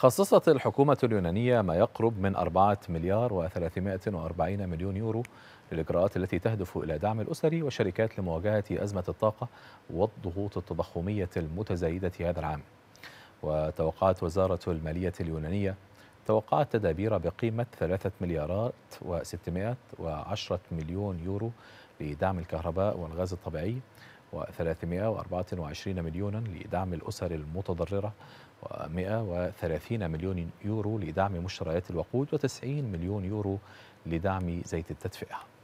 خصصت الحكومة اليونانية ما يقرب من 4 مليار و340 مليون يورو للإجراءات التي تهدف إلى دعم الأسر والشركات لمواجهة أزمة الطاقة والضغوط التضخمية المتزايدة هذا العام وتوقعت وزارة المالية اليونانية توقعت تدابير بقيمة 3 مليارات و610 مليون يورو لدعم الكهرباء والغاز الطبيعي و324 مليونا لدعم الأسر المتضررة و130 مليون يورو لدعم مشتريات الوقود و90 مليون يورو لدعم زيت التدفئة